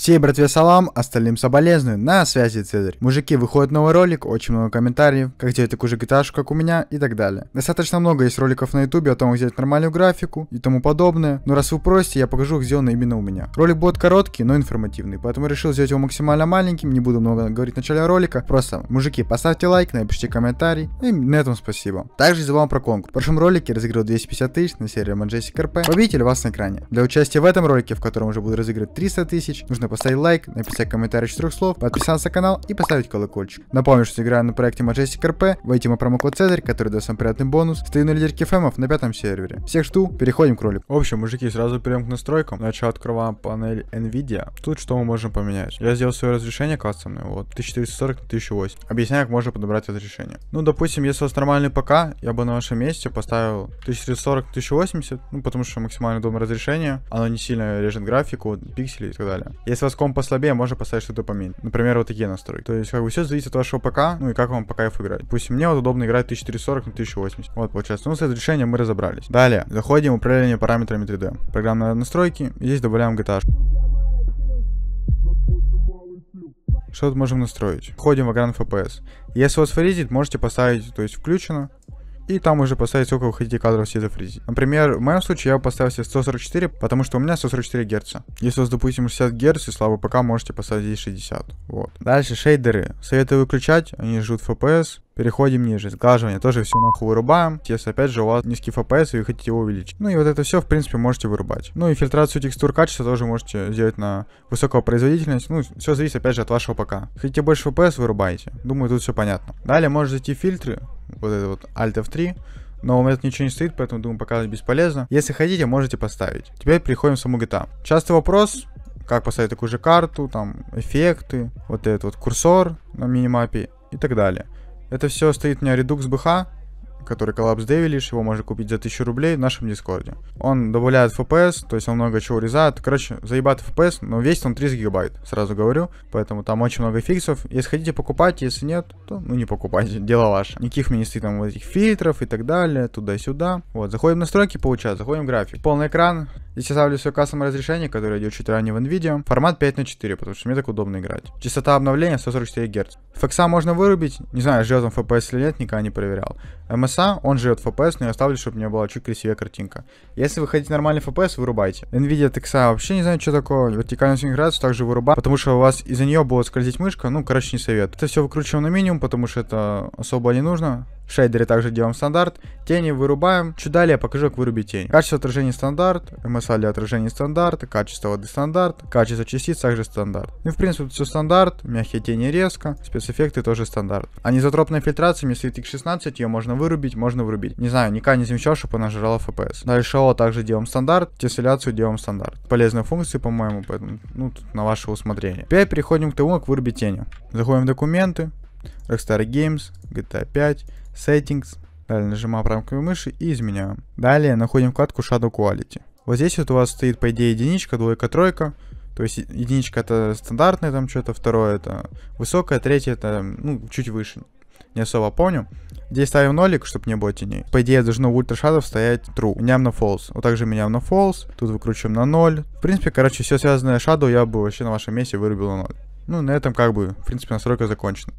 Всей братве салам, остальным соболезную, на связи Цезарь. Мужики, выходит новый ролик, очень много комментариев, как делать такую же гитаршу, как у меня и так далее. Достаточно много есть роликов на ютубе о том, как сделать нормальную графику и тому подобное, но раз вы просите, я покажу, как сделано именно у меня. Ролик будет короткий, но информативный, поэтому решил сделать его максимально маленьким, не буду много говорить в начале ролика, просто, мужики, поставьте лайк, напишите комментарий, и на этом спасибо. Также забыл про конкурс. В прошлом ролике разыграл 250 тысяч на серию Majestic КРП. победитель вас на экране. Для участия в этом ролике, в котором уже буду разыгрывать 300 тысяч, нужно поставить лайк, написать комментарий из трех слов, подписаться на канал и поставить колокольчик. Напомню, что играю на проекте Majestic RP, войти мой промокод Цезарь, который даст вам приятный бонус, стою на лидерке фэмов на пятом сервере. Всех жду, переходим к ролику. В общем, мужики, сразу перейдем к настройкам. Начал открываем панель NVIDIA. Тут что мы можем поменять? Я сделал свое разрешение кастомное, вот, 1440 на 1008. Объясняю, как можно подобрать это решение. Ну, допустим, если у вас нормальный ПК, я бы на вашем месте поставил 1440 1080, ну, потому что максимально удобное разрешение, оно не сильно режет графику, пиксели и так далее. Если если у вас комп послабее, можно поставить что-то поменьше. Например, вот такие настройки. То есть, как бы все зависит от вашего ПК, ну и как вам по кайфу играть. Пусть мне вот удобно играть 1440 на 1080. Вот, получается. Ну, с этим решением мы разобрались. Далее, заходим в управление параметрами 3D. Программные настройки, здесь добавляем GTA. Что тут можем настроить? Входим в экран FPS. Если у вас фризит, можете поставить, то есть включено, и там уже поставить сколько вы хотите кадров все зафризить. Например, в моем случае я поставил себе 144, потому что у меня 144 Гц. Если у вас, допустим, 60 Гц и слабый ПК, можете поставить здесь 60. Вот. Дальше шейдеры. Советую выключать, они ждут FPS. Переходим ниже. Сглаживание тоже все нахуй вырубаем. Если опять же у вас низкий FPS и вы хотите его увеличить. Ну и вот это все в принципе можете вырубать. Ну и фильтрацию текстур качества тоже можете сделать на высокую производительность. Ну все зависит опять же от вашего ПК. Хотите больше FPS, вырубайте. Думаю тут все понятно. Далее можете зайти в фильтры вот это вот Alt F3, но у меня тут ничего не стоит, поэтому, думаю, показывать бесполезно. Если хотите, можете поставить. Теперь переходим к саму GTA. Частый вопрос, как поставить такую же карту, там, эффекты, вот этот вот курсор на минимапе и так далее. Это все стоит у меня Redux BH, который коллапс девилиш, его можно купить за 1000 рублей в нашем дискорде. Он добавляет FPS, то есть он много чего резает Короче, заебат FPS, но весит он 30 гигабайт, сразу говорю. Поэтому там очень много фиксов. Если хотите покупать, если нет, то ну не покупайте, дело ваше. Никаких мне там вот этих фильтров и так далее, туда-сюда. Вот, заходим в настройки, получается, заходим в график. Полный экран, Здесь я ставлю свое кассовое разрешение, которое идет чуть ранее в NVIDIA, формат 5 на 4, потому что мне так удобно играть. Частота обновления 144 Гц. FXA можно вырубить, не знаю, живет он FPS или нет, никогда не проверял. MSA, а, он живет FPS, но я оставлю, чтобы у меня была чуть красивее картинка. Если вы хотите нормальный FPS, вырубайте. NVIDIA TXA вообще не знаю, что такое, вертикальную синхронизацию также вырубаю, потому что у вас из-за нее будет скользить мышка, ну, короче, не совет. Это все выкручиваем на минимум, потому что это особо не нужно. Шейдеры также делаем стандарт. Тени вырубаем. Чуть далее покажу, как вырубить тень. Качество отражения стандарт. MSI для отражения стандарт. Качество воды стандарт. Качество частиц также стандарт. Ну, в принципе, все стандарт. Мягкие тени резко. Спецэффекты тоже стандарт. А Анизотропная фильтрация, если X16, ее можно вырубить, можно вырубить. Не знаю, никогда не замечал, чтобы она жрала FPS. Дальше ОО также делаем стандарт. Тесселяцию делаем стандарт. Полезные функции, по-моему, поэтому, ну, тут на ваше усмотрение. Теперь переходим к тому, как вырубить тени. Заходим в документы. Rockstar Games, GTA 5, Settings. Далее нажимаем правой мыши и изменяем. Далее находим вкладку Shadow Quality. Вот здесь вот у вас стоит, по идее, единичка, двойка, тройка. То есть единичка это стандартная там что-то, второе это высокое, третье это, ну, чуть выше. Не особо помню. Здесь ставим нолик, чтобы не было теней. По идее, должно в Ultra Shadow стоять true. Меняем на false. Вот также меняем на false. Тут выкручиваем на 0. В принципе, короче, все связанное Shadow я бы вообще на вашем месте вырубил на 0. Ну, на этом как бы, в принципе, настройка закончена.